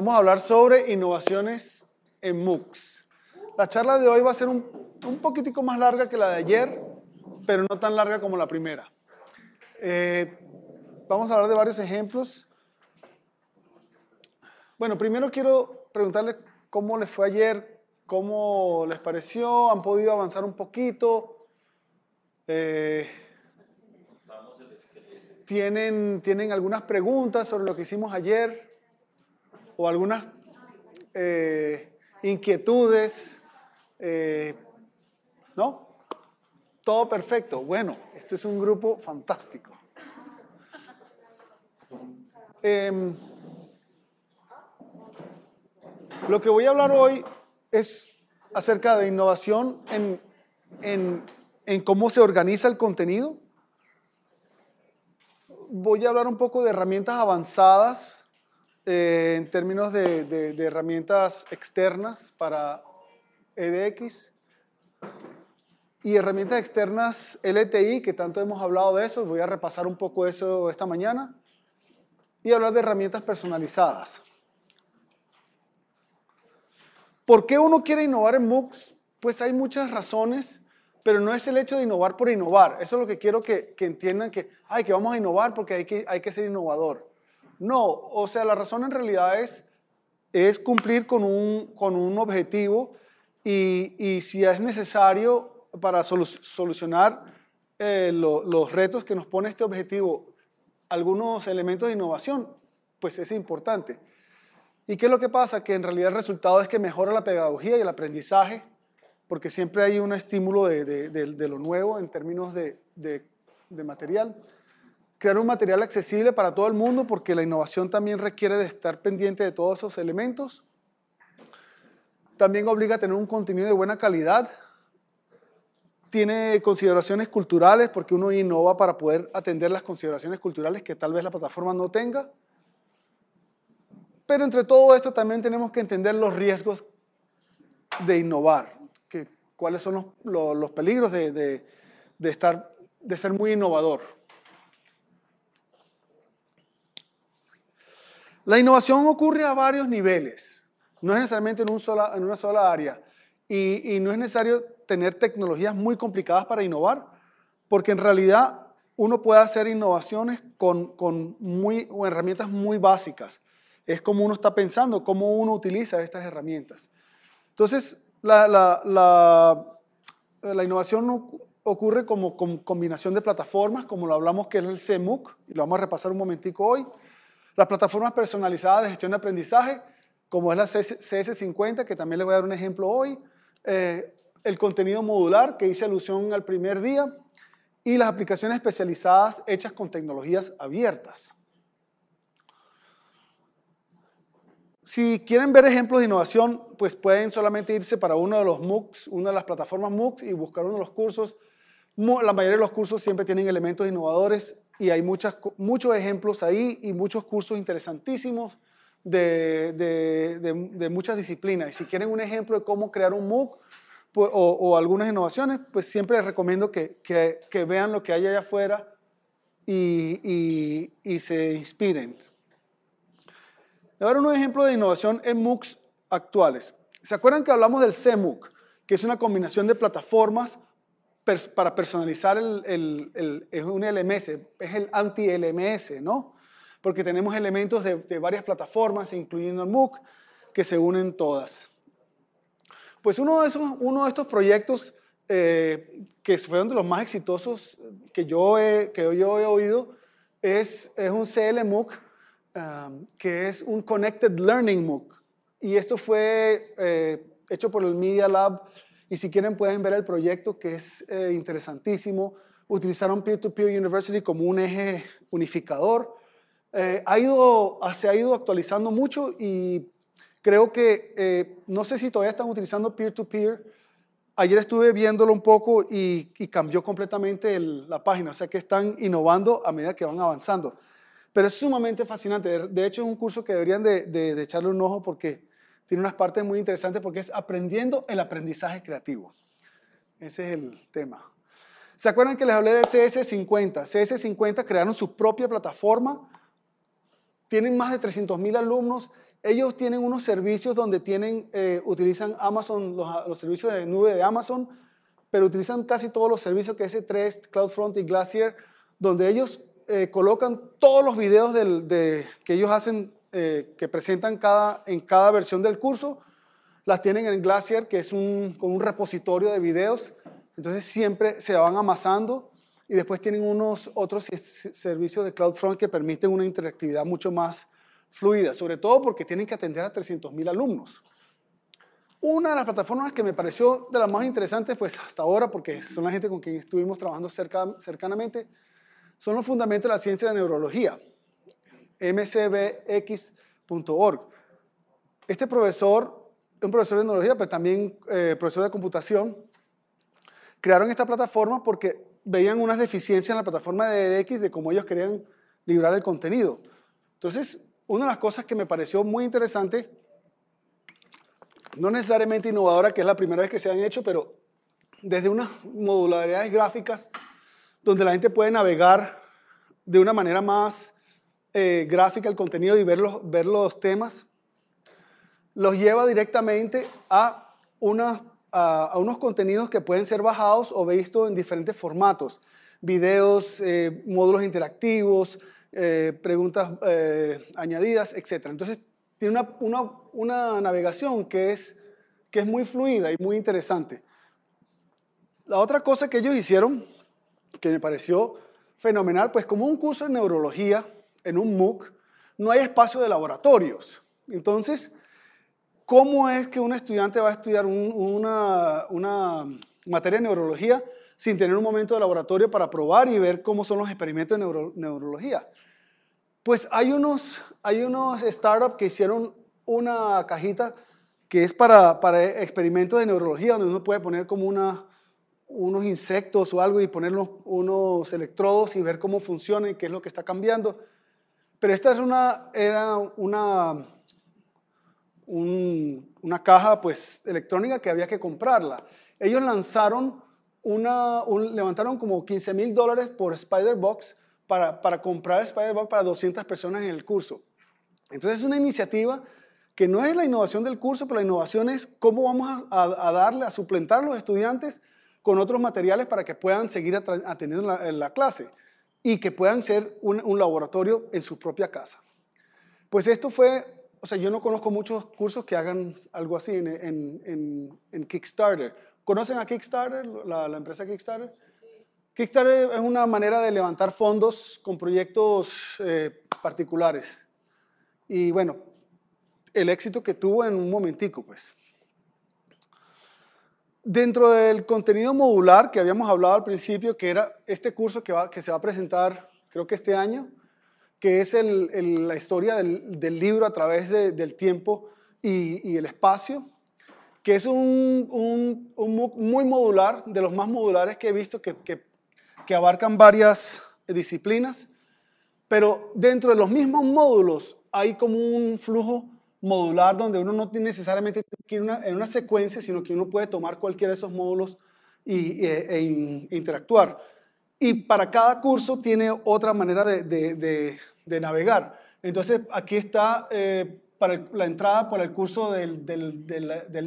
Vamos a hablar sobre innovaciones en MOOCs. La charla de hoy va a ser un, un poquitico más larga que la de ayer, pero no tan larga como la primera. Eh, vamos a hablar de varios ejemplos. Bueno, primero quiero preguntarles cómo les fue ayer, cómo les pareció, han podido avanzar un poquito. Eh, ¿tienen, tienen algunas preguntas sobre lo que hicimos ayer o algunas eh, inquietudes, eh, ¿no? Todo perfecto. Bueno, este es un grupo fantástico. Em, lo que voy a hablar hoy es acerca de innovación en, en cómo se organiza el contenido. Voy a hablar un poco de herramientas avanzadas eh, en términos de, herramientas externas para EDX y herramientas externas LTI, que tanto hemos hablado de eso, voy a repasar un poco eso esta mañana, y hablar de herramientas personalizadas. ¿Por qué uno quiere innovar en MOOCs? Pues hay muchas razones, pero no es el hecho de innovar por innovar. Eso es lo que quiero que, entiendan que, ay, que vamos a innovar porque hay que, hay que ser innovador. No, o sea, la razón en realidad es, cumplir con un, objetivo y, si es necesario para solucionar eh, los retos que nos pone este objetivo, algunos elementos de innovación, pues es importante. ¿Y qué es lo que pasa? Que en realidad el resultado es que mejora la pedagogía y el aprendizaje, porque siempre hay un estímulo de lo nuevo en términos de, material crear un material accesible para todo el mundo, porque la innovación también requiere de estar pendiente de todos esos elementos. También obliga a tener un contenido de buena calidad. Tiene consideraciones culturales, porque uno innova para poder atender las consideraciones culturales que tal vez la plataforma no tenga. Pero entre todo esto también tenemos que entender los riesgos de innovar, que, cuáles son los, peligros de, estar, de ser muy innovador. La innovación ocurre a varios niveles, no es necesariamente en, una sola área y, no es necesario tener tecnologías muy complicadas para innovar, porque en realidad uno puede hacer innovaciones con, herramientas muy básicas. Es como uno está pensando, cómo uno utiliza estas herramientas. Entonces, la, innovación ocurre como, combinación de plataformas, como lo hablamos que es el CEMUC, y lo vamos a repasar un momentico hoy, las plataformas personalizadas de gestión de aprendizaje, como es la CS50, que también le voy a dar un ejemplo hoy, eh, el contenido modular, que hice alusión al primer día, y las aplicaciones especializadas hechas con tecnologías abiertas. Si quieren ver ejemplos de innovación, pues pueden solamente irse para uno de los MOOCs, una de las plataformas MOOCs y buscar uno de los cursos. La mayoría de los cursos siempre tienen elementos innovadores y hay muchas, muchos ejemplos ahí y muchos cursos interesantísimos de, muchas disciplinas. Y si quieren un ejemplo de cómo crear un MOOC pues, o, algunas innovaciones, pues siempre les recomiendo que, vean lo que hay allá afuera y, se inspiren. Voy a dar un ejemplo de innovación en MOOCs actuales. ¿Se acuerdan que hablamos del CMOOC, que es una combinación de plataformas para personalizar el, es un LMS, es el anti-LMS, ¿no? Porque tenemos elementos de, varias plataformas, incluyendo el MOOC, que se unen todas. Pues uno de, esos, uno de estos proyectos eh, que fueron de los más exitosos que yo he, que yo he oído es, es un CL MOOC, um, que es un Connected Learning MOOC. Y esto fue eh, hecho por el Media Lab y si quieren pueden ver el proyecto que es eh, interesantísimo. Utilizaron Peer-to-Peer University como un eje unificador. Eh, ha ido, ah, se ha ido actualizando mucho y creo que, eh, no sé si todavía están utilizando Peer-to-Peer. Ayer estuve viéndolo un poco y, cambió completamente la página, o sea que están innovando a medida que van avanzando. Pero es sumamente fascinante. De hecho, es un curso que deberían de echarle un ojo porque tiene unas partes muy interesantes porque es aprendiendo el aprendizaje creativo. Ese es el tema. ¿Se acuerdan que les hablé de CS50? CS50 crearon su propia plataforma, tienen más de 300.000 alumnos, ellos tienen unos servicios donde tienen, eh, utilizan Amazon, los, servicios de nube de Amazon, pero utilizan casi todos los servicios que S3, CloudFront y Glacier, donde ellos eh, colocan todos los videos de, que ellos hacen eh, que presentan cada, en cada versión del curso, las tienen en Glacier, que es un, con un repositorio de videos. Entonces siempre se van amasando y después tienen unos otros servicios de CloudFront que permiten una interactividad mucho más fluida, sobre todo porque tienen que atender a 300.000 alumnos. Una de las plataformas que me pareció de las más interesantes, pues hasta ahora, porque son la gente con quien estuvimos trabajando cerca, cercanamente, son los fundamentos de la ciencia de la neurología mcbx.org. Este profesor, un profesor de tecnología, pero también eh, profesor de computación, crearon esta plataforma porque veían unas deficiencias en la plataforma de EDX de cómo ellos querían librar el contenido. Entonces, una de las cosas que me pareció muy interesante, no necesariamente innovadora, que es la primera vez que se han hecho, pero desde unas modularidades gráficas donde la gente puede navegar de una manera más eh, gráfica el contenido y ver los, ver los temas, los lleva directamente a, a, unos contenidos que pueden ser bajados o vistos en diferentes formatos. Videos, eh, módulos interactivos, eh, preguntas añadidas, etc. Entonces, tiene una, navegación que es, que es muy fluida y muy interesante. La otra cosa que ellos hicieron, que me pareció fenomenal, pues como un curso de neurología, en un MOOC, no hay espacio de laboratorios. Entonces, ¿cómo es que un estudiante va a estudiar una, materia de neurología sin tener un momento de laboratorio para probar y ver cómo son los experimentos de neurología? Pues hay unos, hay unos startups que hicieron una cajita que es para, experimentos de neurología, donde uno puede poner como unos insectos o algo y poner unos, electrodos y ver cómo funcionan, qué es lo que está cambiando. Pero esta era una, una caja pues, electrónica que había que comprarla. Ellos lanzaron una, levantaron como 15 mil dólares por SpiderBox para, comprar spider para 200 personas en el curso. Entonces es una iniciativa que no es la innovación del curso, pero la innovación es cómo vamos a, darle, a suplentar a los estudiantes con otros materiales para que puedan seguir atendiendo la clase y que puedan ser un, laboratorio en su propia casa. Pues esto fue, o sea, yo no conozco muchos cursos que hagan algo así en, Kickstarter. ¿Conocen a Kickstarter, la, empresa Kickstarter? Kickstarter es una manera de levantar fondos con proyectos eh, particulares. Y bueno, el éxito que tuvo en un momentico, pues. Dentro del contenido modular que habíamos hablado al principio, que era este curso que, va, que se va a presentar, creo que este año, que es la historia del, libro a través del tiempo y, el espacio, que es un, un, muy modular, de los más modulares que he visto, que, que, que abarcan varias disciplinas, pero dentro de los mismos módulos hay como un flujo modular donde uno no necesariamente tiene que ir en una secuencia, sino que uno puede tomar cualquiera de esos módulos y, e, e interactuar. Y para cada curso tiene otra manera de, navegar. Entonces, aquí está eh, para la entrada para el curso del,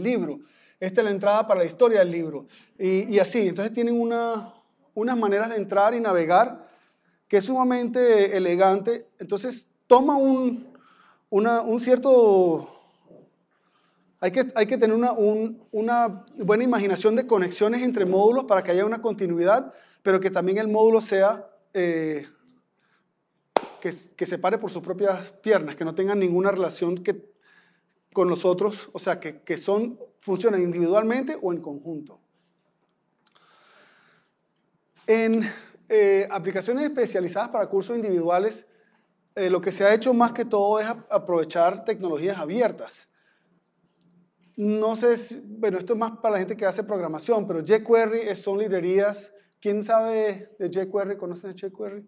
libro. Esta es la entrada para la historia del libro. Y, y así, entonces tienen una, unas maneras de entrar y navegar que es sumamente elegante. Entonces, toma un, un cierto... Hay que, hay que tener una, buena imaginación de conexiones entre módulos para que haya una continuidad, pero que también el módulo sea... Eh, que, se pare por sus propias piernas, que no tengan ninguna relación que, con los otros, o sea, que, que son, funcionan individualmente o en conjunto. En eh, aplicaciones especializadas para cursos individuales, eh, lo que se ha hecho más que todo es aprovechar tecnologías abiertas. No sé, bueno, esto es más para la gente que hace programación, pero jQuery son librerías. ¿Quién sabe de jQuery? ¿Conocen jQuery?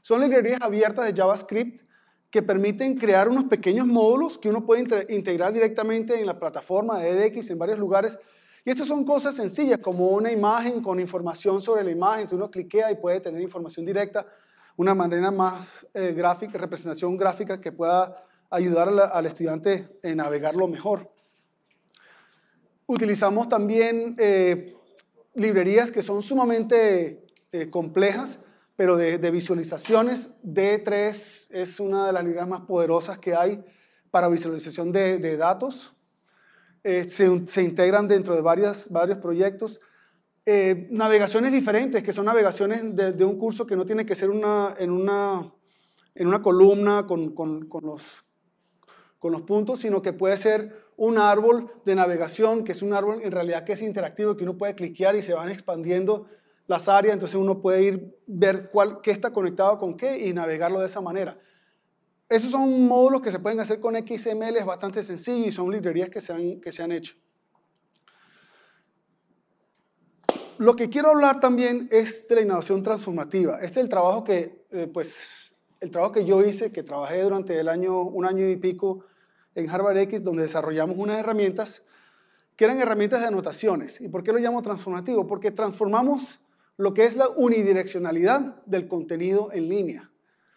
Son librerías abiertas de JavaScript que permiten crear unos pequeños módulos que uno puede integrar directamente en la plataforma de EDX en varios lugares. Y estas son cosas sencillas, como una imagen con información sobre la imagen. que uno cliquea y puede tener información directa una manera más eh, gráfica, representación gráfica que pueda ayudar al estudiante a navegarlo mejor. Utilizamos también eh, librerías que son sumamente eh, complejas, pero de, visualizaciones. D3 es una de las librerías más poderosas que hay para visualización de, datos. Se, integran dentro de varias, varios proyectos. Eh, navegaciones diferentes, que son navegaciones de, un curso que no tiene que ser una, en, una, en una columna con, los, con los puntos, sino que puede ser un árbol de navegación, que es un árbol en realidad que es interactivo, que uno puede cliquear y se van expandiendo las áreas, entonces uno puede ir ver qué está conectado con qué y navegarlo de esa manera. Esos son módulos que se pueden hacer con XML, es bastante sencillo y son librerías que que se han hecho. lo que quiero hablar también es de la innovación transformativa. Este es el trabajo que, eh, pues, el trabajo que yo hice, que trabajé durante el año, un año y pico en Harvard X, donde desarrollamos unas herramientas que eran herramientas de anotaciones. ¿Y por qué lo llamo transformativo? Porque transformamos lo que es la unidireccionalidad del contenido en línea.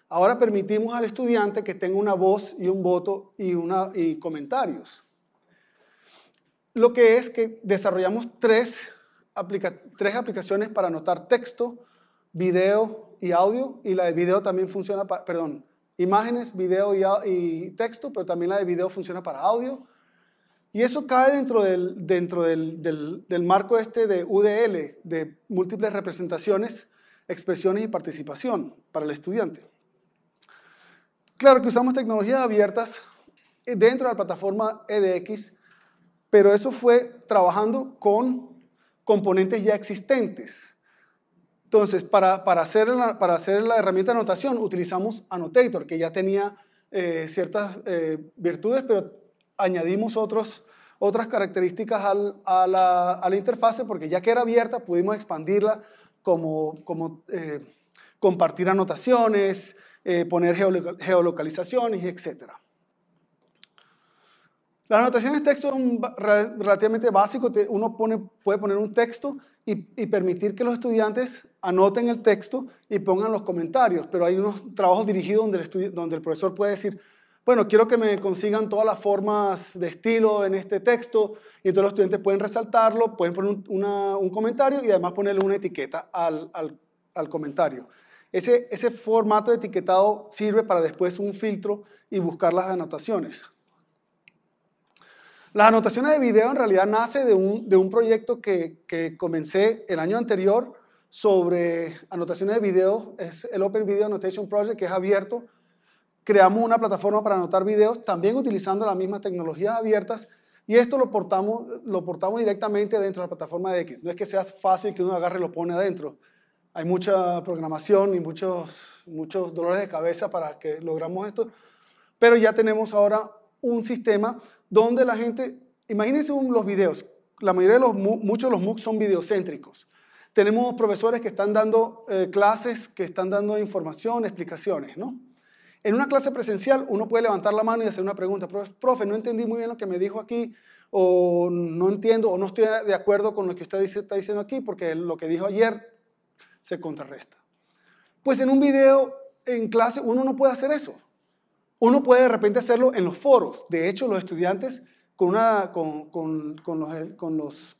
Ahora permitimos al estudiante que tenga una voz y un voto y, una, y comentarios. Lo que es que desarrollamos tres tres aplicaciones para anotar texto, video y audio. Y la de video también funciona, para, perdón, imágenes, video y, y, texto, pero también la de video funciona para audio. Y eso cae dentro del, dentro del, del, del marco este de UDL, de múltiples representaciones, expresiones y participación para el estudiante. Claro que usamos tecnologías abiertas eh, dentro de la plataforma EDX, pero eso fue trabajando con componentes ya existentes. Entonces, para, para, hacer, la, para hacer la herramienta de anotación utilizamos Annotator, que ya tenía eh, ciertas eh, virtudes, pero añadimos otros, otras características a, la, a, interfase porque ya que era abierta pudimos expandirla como, como eh, compartir anotaciones, poner geolocalizaciones, etcétera. Las anotaciones de texto son relativamente básico. Uno puede poner un texto y, permitir que los estudiantes anoten el texto y pongan los comentarios. Pero hay unos trabajos dirigidos donde el, profesor puede decir, bueno, quiero que me consigan todas las formas de estilo en este texto. Y entonces los estudiantes pueden resaltarlo, pueden poner un, comentario y además ponerle una etiqueta al, comentario. Ese, ese formato de etiquetado sirve para después un filtro y buscar las anotaciones. Las anotaciones de video en realidad nace de un, de un proyecto que, comencé el año anterior sobre anotaciones de video, es el Open Video Annotation Project que es abierto. Creamos una plataforma para anotar videos, también utilizando la misma tecnologías abiertas, y esto lo portamos, lo portamos directamente dentro de la plataforma de X. No es que sea fácil que uno agarre y lo pone adentro. Hay mucha programación y muchos, muchos dolores de cabeza para que logramos esto, pero ya tenemos ahora un sistema donde la gente, imagínense los videos, la mayoría de los, muchos de los MOOCs son videocéntricos. Tenemos profesores que están dando eh, clases, que están dando información, explicaciones, ¿no? En una clase presencial uno puede levantar la mano y hacer una pregunta, profe, no entendí muy bien lo que me dijo aquí, o no entiendo, o no estoy de acuerdo con lo que usted está diciendo aquí, porque lo que dijo ayer se contrarresta. Pues en un video, en clase, uno no puede hacer eso. Uno puede de repente hacerlo en los foros. De hecho, los estudiantes con, los,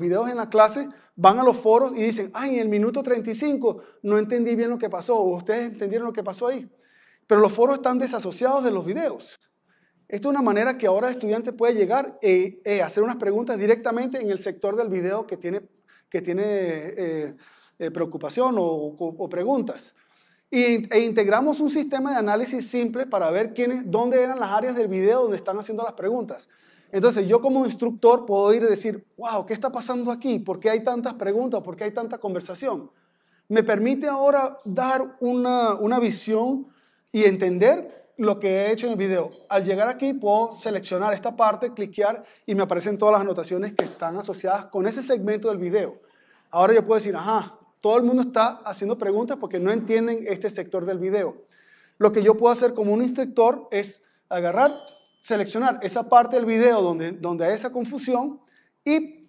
videos en la clase van a los foros y dicen, ay, en el minuto 35 no entendí bien lo que pasó, o ustedes entendieron lo que pasó ahí. Pero los foros están desasociados de los videos. Esta es una manera que ahora el estudiante puede llegar y e, e hacer unas preguntas directamente en el sector del video que tiene, eh, eh, preocupación o preguntas e integramos un sistema de análisis simple para ver dónde eran las áreas del video donde están haciendo las preguntas. Entonces yo como instructor puedo ir y decir, wow, ¿qué está pasando aquí? ¿Por qué hay tantas preguntas? ¿Por qué hay tanta conversación? Me permite ahora dar una, una visión y entender lo que he hecho en el video. Al llegar aquí puedo seleccionar esta parte, cliquear y me aparecen todas las anotaciones que están asociadas con ese segmento del video. Ahora yo puedo decir, ajá, todo el mundo está haciendo preguntas porque no entienden este sector del video. Lo que yo puedo hacer como un instructor es agarrar, seleccionar esa parte del video donde, donde hay esa confusión y,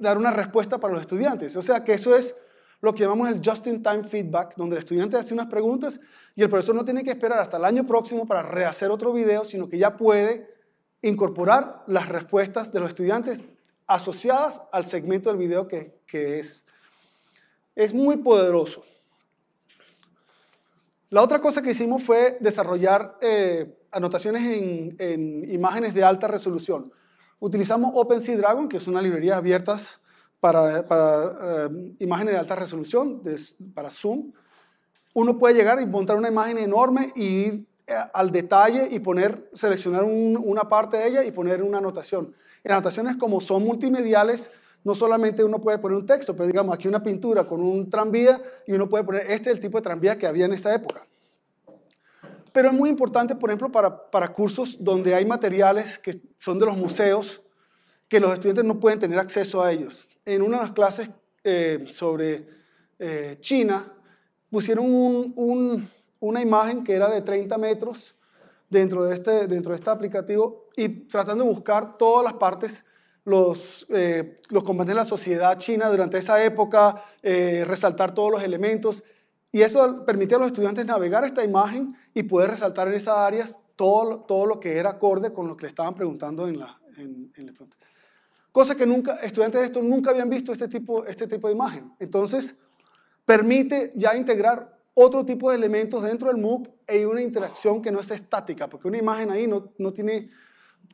dar una respuesta para los estudiantes. O sea que eso es lo que llamamos el just-in-time feedback, donde el estudiante hace unas preguntas y el profesor no tiene que esperar hasta el año próximo para rehacer otro video, sino que ya puede incorporar las respuestas de los estudiantes asociadas al segmento del video que, que es es muy poderoso. La otra cosa que hicimos fue desarrollar eh, anotaciones en, imágenes de alta resolución. Utilizamos OpenSeaDragon, Dragon, que es una librería abierta para, eh, imágenes de alta resolución, para Zoom. Uno puede llegar y montar una imagen enorme y ir eh, al detalle y poner, seleccionar una parte de ella y poner una anotación. En anotaciones como son multimediales, no solamente uno puede poner un texto, pero digamos aquí una pintura con un tranvía y uno puede poner, este es el tipo de tranvía que había en esta época. Pero es muy importante, por ejemplo, para, cursos donde hay materiales que son de los museos, que los estudiantes no pueden tener acceso a ellos. En una de las clases eh, sobre eh, China, pusieron una imagen que era de 30 metros dentro de, este, dentro de este aplicativo y tratando de buscar todas las partes los, eh, los combates de la sociedad china durante esa época, eh, resaltar todos los elementos. Y eso permitía a los estudiantes navegar esta imagen y poder resaltar en esas áreas todo, todo lo que era acorde con lo que le estaban preguntando en la, en, pregunta. Cosa que nunca, estudiantes de esto nunca habían visto este tipo, este tipo de imagen. Entonces, permite ya integrar otro tipo de elementos dentro del MOOC e y una interacción que no es estática, porque una imagen ahí no, no tiene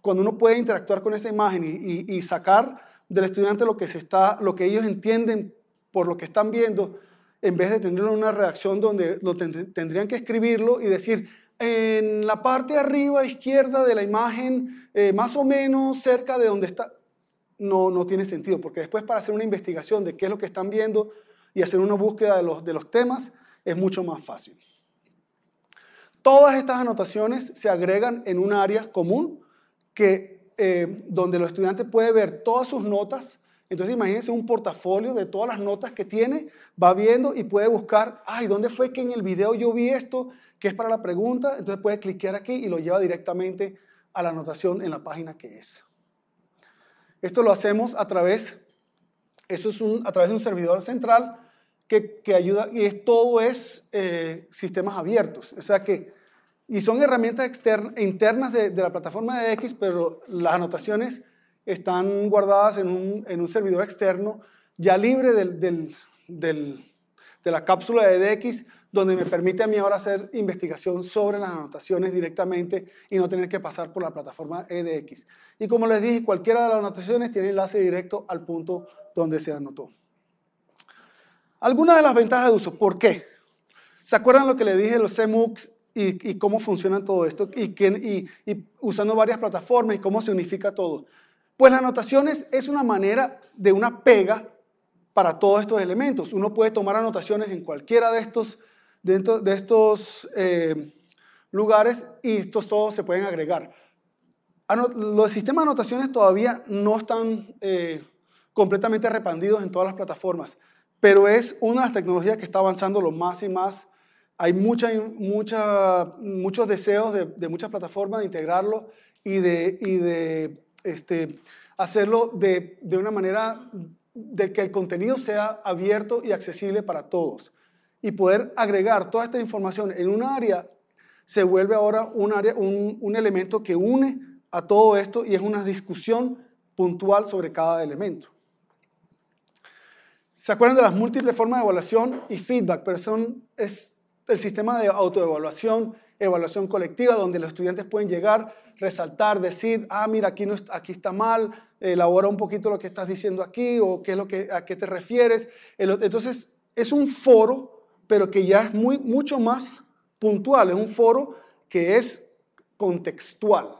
cuando uno puede interactuar con esa imagen y, sacar del estudiante lo que, se está, lo que ellos entienden por lo que están viendo, en vez de tener una redacción donde lo tendrían que escribirlo y decir, en la parte arriba izquierda de la imagen, eh, más o menos cerca de donde está, no, no tiene sentido, porque después para hacer una investigación de qué es lo que están viendo y hacer una búsqueda de los, de los temas es mucho más fácil. Todas estas anotaciones se agregan en un área común que, eh, donde el estudiante puede ver todas sus notas. Entonces imagínense un portafolio de todas las notas que tiene, va viendo y puede buscar, ay, ¿dónde fue que en el video yo vi esto? que es para la pregunta? Entonces puede cliquear aquí y lo lleva directamente a la anotación en la página que es. Esto lo hacemos a través, eso es un, a través de un servidor central que, que ayuda y es, todo es eh, sistemas abiertos. O sea que y son herramientas externas, internas de, la plataforma de X, pero las anotaciones están guardadas en un, servidor externo ya libre de la cápsula de EDX, donde me permite a mí ahora hacer investigación sobre las anotaciones directamente y no tener que pasar por la plataforma EDX. Y como les dije, cualquiera de las anotaciones tiene enlace directo al punto donde se anotó. Algunas de las ventajas de uso, ¿por qué? ¿Se acuerdan lo que les dije de los CMUX y, cómo funciona todo esto y, quién, y, usando varias plataformas y cómo se unifica todo. Pues las anotaciones es una manera de una pega para todos estos elementos. Uno puede tomar anotaciones en cualquiera de estos, de estos eh, lugares y estos todos se pueden agregar. Los sistemas de anotaciones todavía no están eh, completamente repandidos en todas las plataformas, pero es una de las tecnologías que está avanzando lo más y más hay mucha, muchos deseos de, muchas plataformas de integrarlo y de, de este, hacerlo de, una manera de que el contenido sea abierto y accesible para todos. Y poder agregar toda esta información en un área se vuelve ahora un, área, un, un elemento que une a todo esto y es una discusión puntual sobre cada elemento. ¿Se acuerdan de las múltiples formas de evaluación y feedback? Pero son, es el sistema de autoevaluación, evaluación colectiva, donde los estudiantes pueden llegar, resaltar, decir, ah, mira, aquí, no, aquí está mal, elabora un poquito lo que estás diciendo aquí o qué es lo que, a qué te refieres. Entonces, es un foro, pero que ya es muy, mucho más puntual, es un foro que es contextual.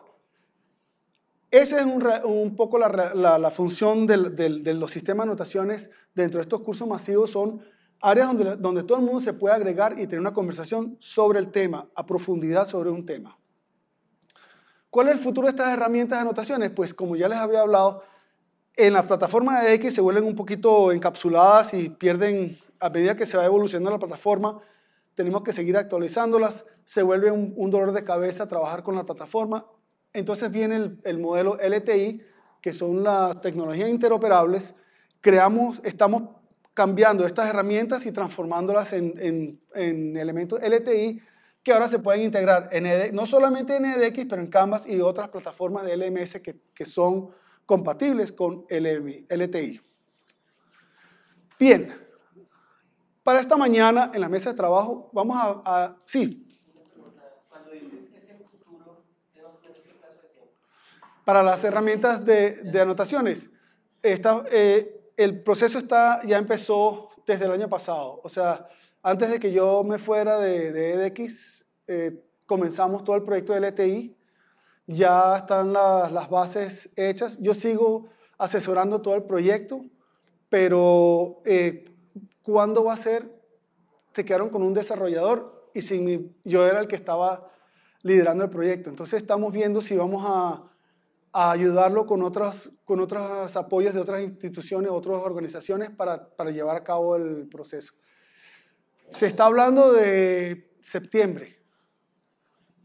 Esa es un, poco la, función de los sistemas de anotaciones dentro de estos cursos masivos, son áreas donde, donde todo el mundo se puede agregar y tener una conversación sobre el tema, a profundidad sobre un tema. ¿Cuál es el futuro de estas herramientas de anotaciones? Pues como ya les había hablado, en la plataforma de X se vuelven un poquito encapsuladas y pierden, a medida que se va evolucionando la plataforma, tenemos que seguir actualizándolas, se vuelve un, dolor de cabeza trabajar con la plataforma. Entonces viene el, el modelo LTI, que son las tecnologías interoperables. Creamos, estamos cambiando estas herramientas y transformándolas en, en, elementos LTI que ahora se pueden integrar en e no solamente en EDX, pero en Canvas y otras plataformas de LMS que, que son compatibles con LMI, LTI. Bien, para esta mañana en la mesa de trabajo vamos a... sí. Cuando dices que es el futuro, de tiempo? Para las herramientas de, de anotaciones, esta, eh, el proceso está, ya empezó desde el año pasado. O sea, antes de que yo me fuera de, EDX, e eh, comenzamos todo el proyecto del LTI. E ya están las bases hechas. Yo sigo asesorando todo el proyecto, pero eh, ¿cuándo va a ser? Se quedaron con un desarrollador y sin yo era el que estaba liderando el proyecto. Entonces estamos viendo si vamos a a ayudarlo con otros, con otros apoyos de otras instituciones, otras organizaciones para, para llevar a cabo el proceso. Se está hablando de septiembre,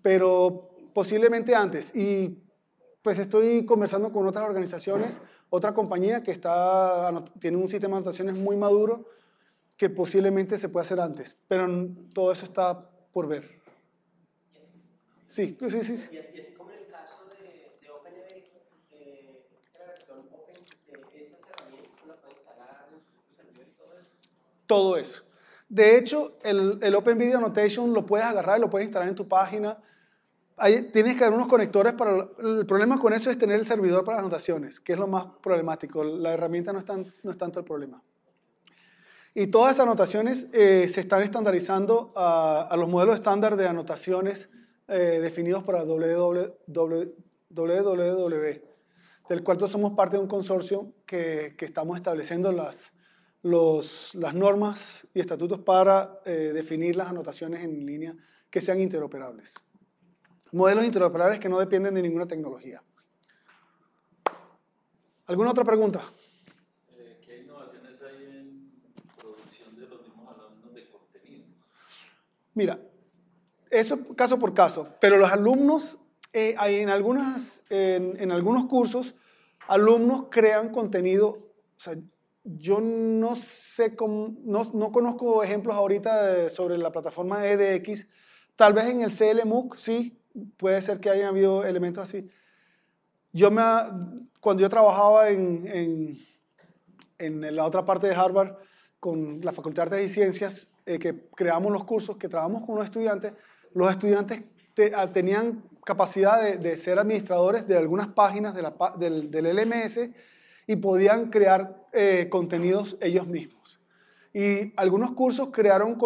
pero posiblemente antes. Y pues estoy conversando con otras organizaciones, otra compañía que está, tiene un sistema de anotaciones muy maduro que posiblemente se puede hacer antes, pero todo eso está por ver. sí, sí. sí. todo eso. De hecho, el, Open Video Annotation lo puedes agarrar, y lo puedes instalar en tu página. Ahí tienes que haber unos conectores para... El problema con eso es tener el servidor para las anotaciones, que es lo más problemático. La herramienta no es, tan, no es tanto el problema. Y todas esas anotaciones eh, se están estandarizando a, los modelos estándar de anotaciones eh, definidos para www, del cual todos somos parte de un consorcio que, que estamos estableciendo las, las normas y estatutos para eh, definir las anotaciones en línea que sean interoperables. Modelos interoperables que no dependen de ninguna tecnología. ¿Alguna otra pregunta? Eh, ¿Qué innovaciones hay en producción de los mismos alumnos de contenido? Mira, eso caso por caso, pero los alumnos, eh, en, algunas, en, algunos cursos, alumnos crean contenido, o yo no sé, no, conozco ejemplos ahorita sobre la plataforma EDX. Tal vez en el CLMOOC, sí, puede ser que hayan habido elementos así. Yo me, cuando yo trabajaba en, la otra parte de Harvard, con la Facultad de Artes y Ciencias, eh, que creamos los cursos, que trabajamos con los estudiantes, los estudiantes ah, tenían capacidad de, ser administradores de algunas páginas del LMS y podían crear eh, contenidos ellos mismos. Y algunos cursos crearon,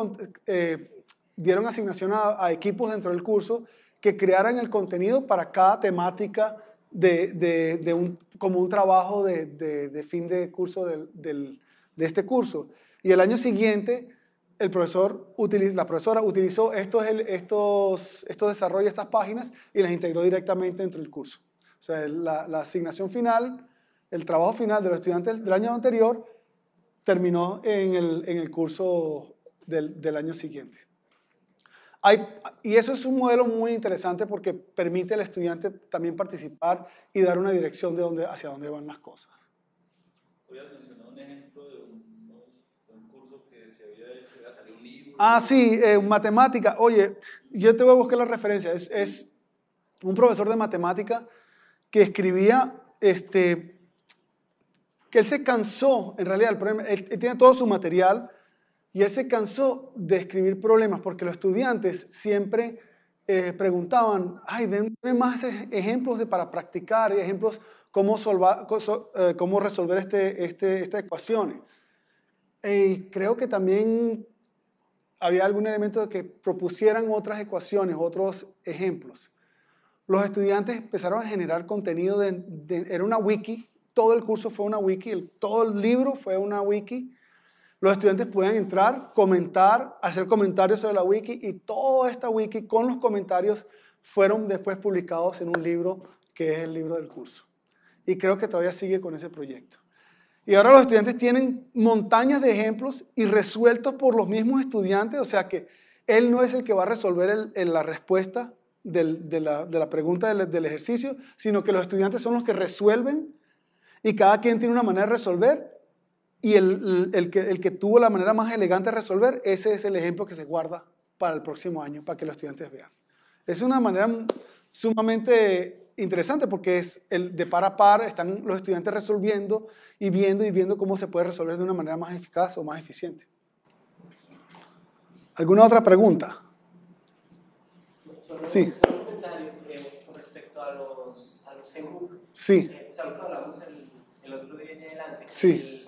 eh, dieron asignación a, equipos dentro del curso que crearan el contenido para cada temática de, un, como un trabajo de, fin de curso de este curso. Y el año siguiente, el profesor, la profesora utilizó estos, estos, estos desarrollos, estas páginas, y las integró directamente dentro del curso. O sea, la asignación final el trabajo final de los estudiantes del año anterior terminó en el, en el curso del, del, año siguiente. y eso es un modelo muy interesante porque permite al estudiante también participar y dar una dirección de dónde, hacia dónde van las cosas. Voy a mencionar un ejemplo de un, curso que se había hecho, ya salió un libro. Ah, sí, eh, matemática. Oye, yo te voy a buscar la referencia. Es, es un profesor de matemática que escribía este, que él se cansó, en realidad, el problema, él, tiene todo su material y él se cansó de escribir problemas porque los estudiantes siempre eh, preguntaban, ay, denme más ejemplos de, para practicar, y ejemplos eh, cómo, resolver este, este estas ecuaciones. Y creo que también había algún elemento de que propusieran otras ecuaciones, otros ejemplos. Los estudiantes empezaron a generar contenido, era una wiki todo el curso fue una wiki, todo el libro fue una wiki. Los estudiantes pueden entrar, comentar, hacer comentarios sobre la wiki y toda esta wiki con los comentarios fueron después publicados en un libro que es el libro del curso. Y creo que todavía sigue con ese proyecto. Y ahora los estudiantes tienen montañas de ejemplos y resueltos por los mismos estudiantes, o sea que él no es el que va a resolver la respuesta de, la, pregunta del ejercicio, sino que los estudiantes son los que resuelven y cada quien tiene una manera de resolver y el, que, el que tuvo la manera más elegante de resolver, ese es el ejemplo que se guarda para el próximo año, para que los estudiantes vean. Es una manera sumamente interesante porque es el de par a par, están los estudiantes resolviendo y viendo y viendo cómo se puede resolver de una manera más eficaz o más eficiente. ¿Alguna otra pregunta? Sí. Sí. Eh, Sí.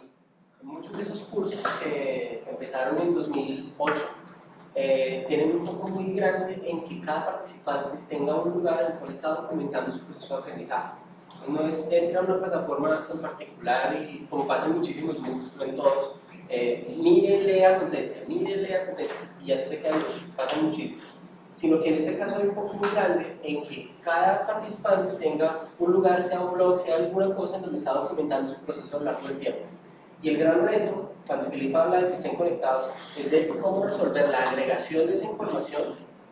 muchos de esos cursos que empezaron en 2008 eh, tienen un foco muy grande en que cada participante tenga un lugar en el cual está documentando su proceso de aprendizaje. No es entrar a una plataforma en particular y como pasa muchísimos grupos en todos, eh, mire, lea, conteste, mire, lea, conteste, y ya se quedan, pasa muchísimo sino que en este caso hay un foco muy grande en que cada participante tenga un lugar, sea un blog, sea alguna cosa en donde está documentando su proceso a lo largo del tiempo. Y el gran reto, cuando Felipe habla de que estén conectados, es de cómo resolver la agregación de esa información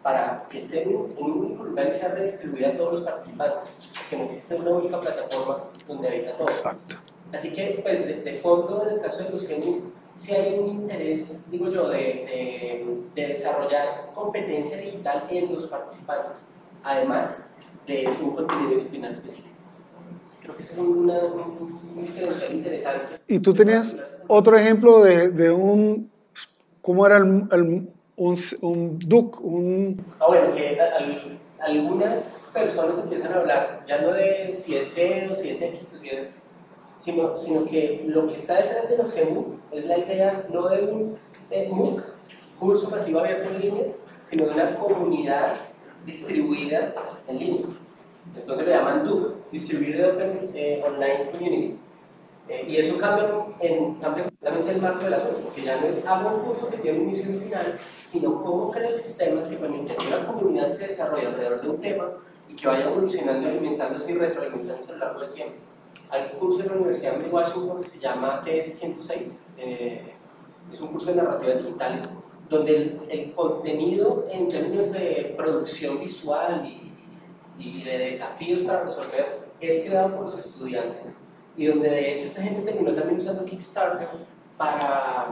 para que esté en un único lugar y sea redistribuida a todos los participantes, que no existe una única plataforma donde habita todo. Exacto. Así que, pues, de, fondo, en el caso de Lucien, si hay un interés, digo yo, de, de, desarrollar competencia digital en los participantes, además de un contenido disciplinar específico. Creo que es una, un interesante. ¿Y tú tenías otro ejemplo de, de un, cómo era el, un, un, duc, un... Ah, bueno, que algunas personas empiezan a hablar ya no de si es C o si es X o si es sino, sino que lo que está detrás de los MOOC es la idea no de un MOOC, curso pasivo abierto en línea, sino de una comunidad distribuida en línea. Entonces le llaman DUC, Distributed Open eh, Online Community. Eh, y eso cambia, en, cambia el marco la asunto, porque ya no es hago un curso que tiene un inicio y un final, sino cómo creo sistemas que permiten que una comunidad se desarrolle alrededor de un tema y que vaya evolucionando, alimentándose y retroalimentándose a lo largo del tiempo. Hay un curso de la Universidad de Washington que se llama TS 106, eh, es un curso de narrativas digitales, donde el, contenido en términos de producción visual y, de desafíos para resolver es creado por los estudiantes y donde de hecho esta gente terminó también usando Kickstarter para,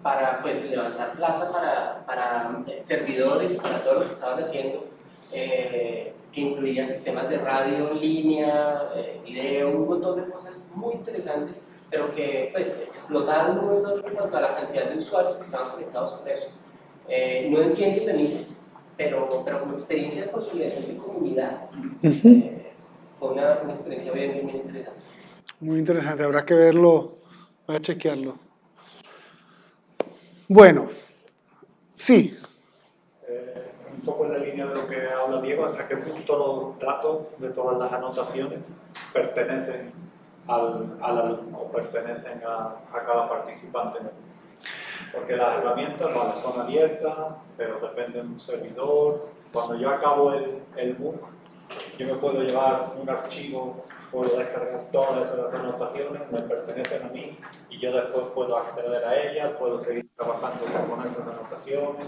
para pues, levantar plata para, para eh, servidores y para todo lo que estaban haciendo eh, que incluía sistemas de radio, línea, eh, video, un montón de cosas muy interesantes, pero que pues, explotaron un en cuanto a la cantidad de usuarios que estaban conectados con eso. Eh, no en cientos de miles, pero, pero como experiencia de consolidación de comunidad, fue una, experiencia bien, interesante. Muy interesante, habrá que verlo, voy a chequearlo. Bueno, sí poco en la línea de lo que habla Diego, hasta qué punto los datos de todas las anotaciones pertenecen al, o pertenecen a, cada participante. Porque las herramientas son abiertas, pero dependen de un servidor. Cuando yo acabo el, el MOOC, yo me puedo llevar un archivo puedo descargar todas esas anotaciones, me pertenecen a mí y yo después puedo acceder a ellas, puedo seguir trabajando con esas anotaciones.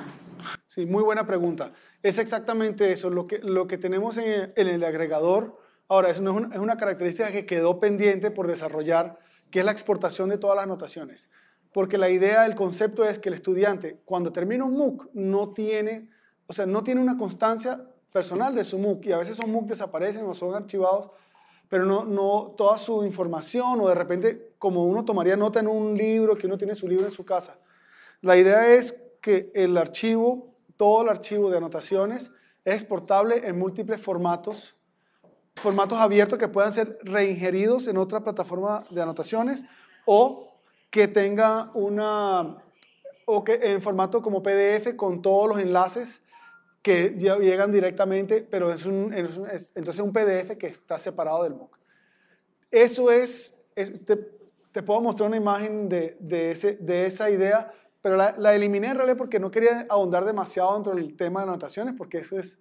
Sí, muy buena pregunta. Es exactamente eso, lo que, lo que tenemos en el, agregador. Ahora, es, una, es una característica que quedó pendiente por desarrollar, que es la exportación de todas las anotaciones. Porque la idea, el concepto es que el estudiante, cuando termina un MOOC, no tiene, o sea, no tiene una constancia personal de su MOOC y a veces esos MOOC desaparecen o son archivados pero no, toda su información o de repente como uno tomaría nota en un libro, que uno tiene su libro en su casa. La idea es que el archivo, todo el archivo de anotaciones es exportable en múltiples formatos, formatos abiertos que puedan ser reingeridos en otra plataforma de anotaciones o que tenga una o que en formato como PDF con todos los enlaces que llegan directamente, pero es, un, entonces un PDF que está separado del MOOC. Eso es, te, puedo mostrar una imagen de, ese, de esa idea, pero la, eliminé en realidad porque no quería ahondar demasiado dentro del tema de anotaciones, porque eso es...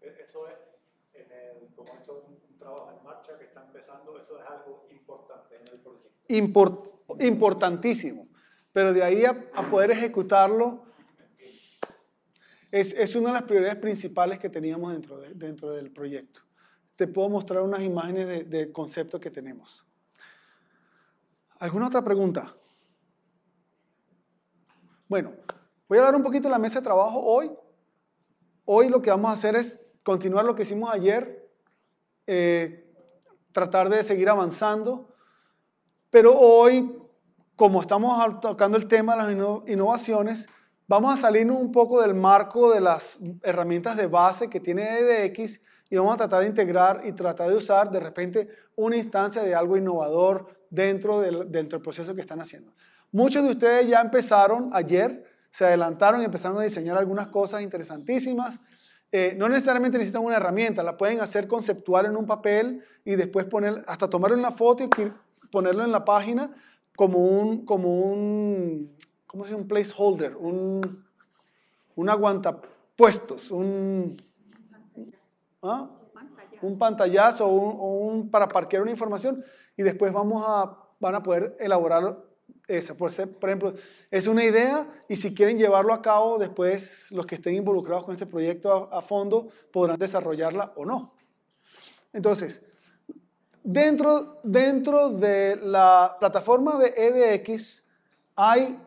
eso es, un, trabajo en marcha que está empezando, eso es algo importante en el proyecto. importantísimo, pero de ahí a poder ejecutarlo es, una de las prioridades principales que teníamos dentro, dentro del proyecto. Te puedo mostrar unas imágenes de concepto que tenemos. ¿Alguna otra pregunta? Bueno, voy a dar un poquito la mesa de trabajo hoy. Hoy lo que vamos a hacer es continuar lo que hicimos ayer, eh, tratar de seguir avanzando, pero hoy, como estamos tocando el tema de las innovaciones, Vamos a salirnos un poco del marco de las herramientas de base que tiene EDX y vamos a tratar de integrar y tratar de usar de repente una instancia de algo innovador dentro del, dentro del proceso que están haciendo. Muchos de ustedes ya empezaron ayer, se adelantaron y empezaron a diseñar algunas cosas interesantísimas. Eh, no necesariamente necesitan una herramienta, la pueden hacer conceptual en un papel y después poner, hasta tomar una foto y ponerlo en la página como un, como un ¿cómo se dice? Un placeholder, un, un aguantapuestos, un, ¿ah? un pantallazo un, para parquear una información y después vamos a, van a poder elaborar eso. Por, ejemplo, es una idea y si quieren llevarlo a cabo, después los que estén involucrados con este proyecto a, fondo podrán desarrollarla o no. Entonces, dentro, dentro de la plataforma de EDX hay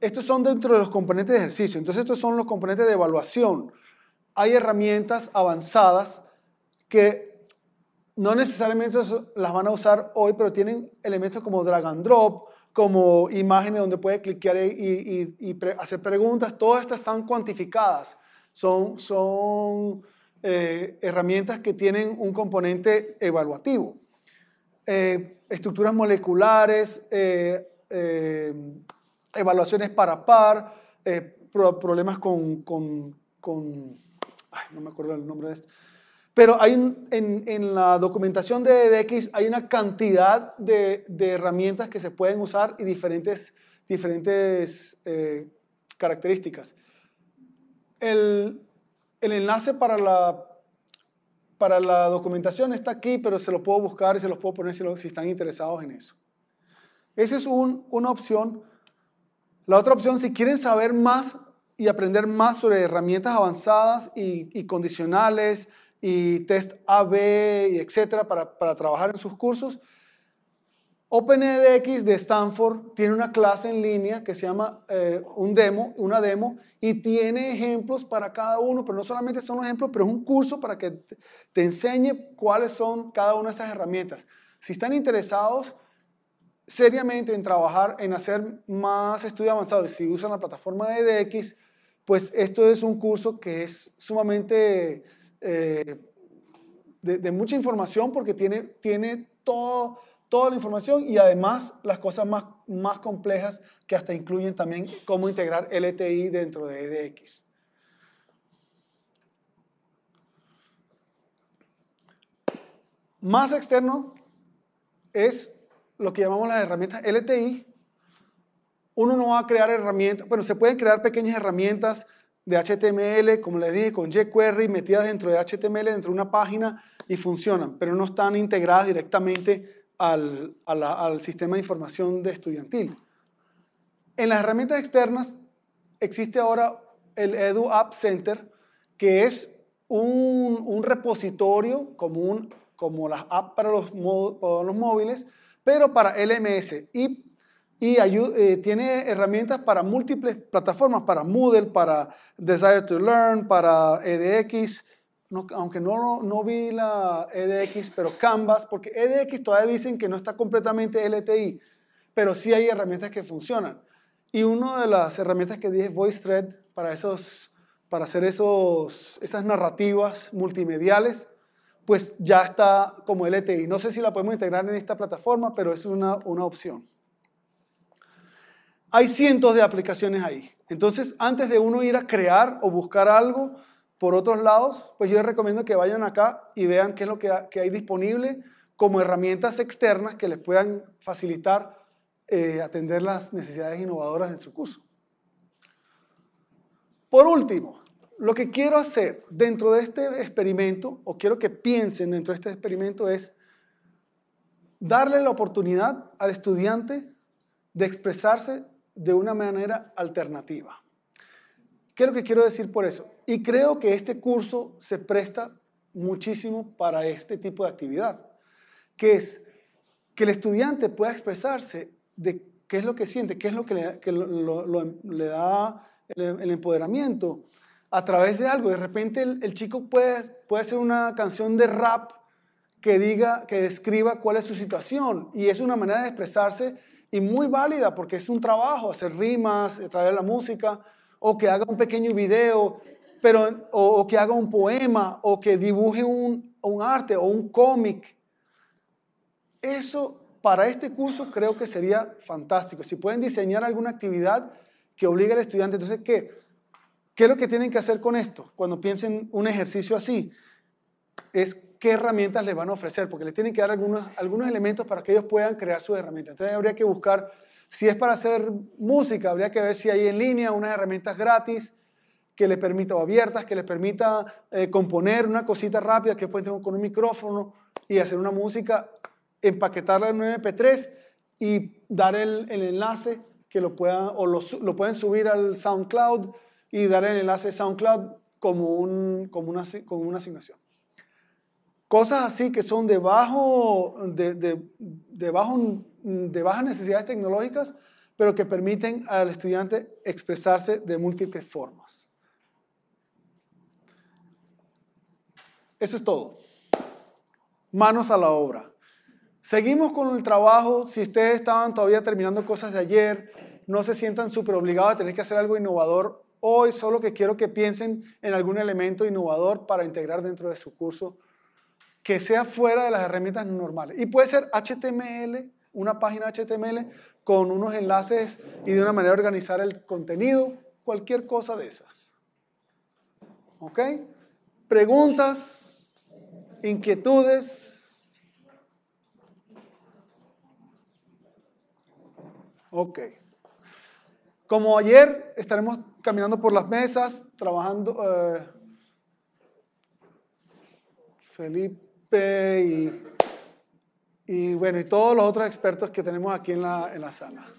estos son dentro de los componentes de ejercicio. Entonces, estos son los componentes de evaluación. Hay herramientas avanzadas que no necesariamente las van a usar hoy, pero tienen elementos como drag and drop, como imágenes donde puede cliquear y, hacer preguntas. Todas estas están cuantificadas. Son, son eh, herramientas que tienen un componente evaluativo. Eh, estructuras moleculares, eh, eh evaluaciones para par, eh, problemas con, con, ay, no me acuerdo el nombre de esto. Pero hay en, en, la documentación de DX hay una cantidad de, de, herramientas que se pueden usar y diferentes, diferentes eh, características. El, el, enlace para la, para la documentación está aquí, pero se lo puedo buscar y se los puedo poner si, están interesados en eso. Esa es un, una opción la otra opción, si quieren saber más y aprender más sobre herramientas avanzadas y, condicionales y test AB, y etcétera, para, trabajar en sus cursos, OpenEDX de Stanford tiene una clase en línea que se llama eh, un demo, una demo, y tiene ejemplos para cada uno, pero no solamente son ejemplos, pero es un curso para que te enseñe cuáles son cada una de esas herramientas. Si están interesados, seriamente en trabajar en hacer más estudio avanzado y si usan la plataforma de EDX, pues esto es un curso que es sumamente eh, de, mucha información porque tiene, tiene toda la información y además las cosas más, más complejas que hasta incluyen también cómo integrar LTI dentro de EDX. Más externo es lo que llamamos las herramientas LTI, uno no va a crear herramientas, bueno, se pueden crear pequeñas herramientas de HTML, como les dije, con jQuery metidas dentro de HTML, dentro de una página y funcionan, pero no están integradas directamente al, sistema de información de estudiantil. En las herramientas externas existe ahora el Edu App Center, que es un, un repositorio común, como las apps para los, para los móviles, pero para LMS y, y eh, tiene herramientas para múltiples plataformas, para Moodle, para Desire to Learn, para EDX, aunque no, no vi la EDX, pero Canvas, porque EDX todavía dicen que no está completamente LTI, pero sí hay herramientas que funcionan. Y una de las herramientas que dije es VoiceThread para, esos, para hacer esos, esas narrativas multimediales pues ya está como LTI. No sé si la podemos integrar en esta plataforma, pero es una, opción. Hay cientos de aplicaciones ahí. Entonces, antes de uno ir a crear o buscar algo por otros lados, pues yo les recomiendo que vayan acá y vean qué es lo que, hay disponible como herramientas externas que les puedan facilitar eh, atender las necesidades innovadoras en su curso. Por último, lo que quiero hacer dentro de este experimento, o quiero que piensen dentro de este experimento, es darle la oportunidad al estudiante de expresarse de una manera alternativa. ¿Qué es lo que quiero decir por eso? Y creo que este curso se presta muchísimo para este tipo de actividad, que es que el estudiante pueda expresarse de qué es lo que siente, qué es lo que le, da el empoderamiento, a través de algo. De repente el, chico puede, puede hacer una canción de rap que diga, que describa cuál es su situación. Y es una manera de expresarse y muy válida porque es un trabajo, hacer rimas, traer la música, o que haga un pequeño video, pero, o, que haga un poema, o que dibuje un, arte o un cómic. Eso para este curso creo que sería fantástico. Si pueden diseñar alguna actividad que obligue al estudiante, entonces ¿qué? ¿Qué es lo que tienen que hacer con esto? Cuando piensen un ejercicio así, es qué herramientas les van a ofrecer, porque les tienen que dar algunos, algunos elementos para que ellos puedan crear sus herramientas. Entonces habría que buscar, si es para hacer música, habría que ver si hay en línea unas herramientas gratis que les permita, o abiertas, que les permita eh, componer una cosita rápida que pueden tener con un micrófono y hacer una música, empaquetarla en un MP3 y dar el, enlace que lo puedan, o lo, lo pueden subir al SoundCloud y dar el enlace SoundCloud como, un, como, una, como una asignación. Cosas así que son de, bajo, de, de bajas necesidades tecnológicas, pero que permiten al estudiante expresarse de múltiples formas. Eso es todo. Manos a la obra. Seguimos con el trabajo. Si ustedes estaban todavía terminando cosas de ayer, no se sientan súper obligados a tener que hacer algo innovador Hoy solo que quiero que piensen en algún elemento innovador para integrar dentro de su curso que sea fuera de las herramientas normales. Y puede ser HTML, una página HTML con unos enlaces y de una manera organizar el contenido, cualquier cosa de esas. ¿Ok? Preguntas, inquietudes. Ok. Como ayer estaremos caminando por las mesas, trabajando. Eh, Felipe y, y, bueno, y todos los otros expertos que tenemos aquí en la sala.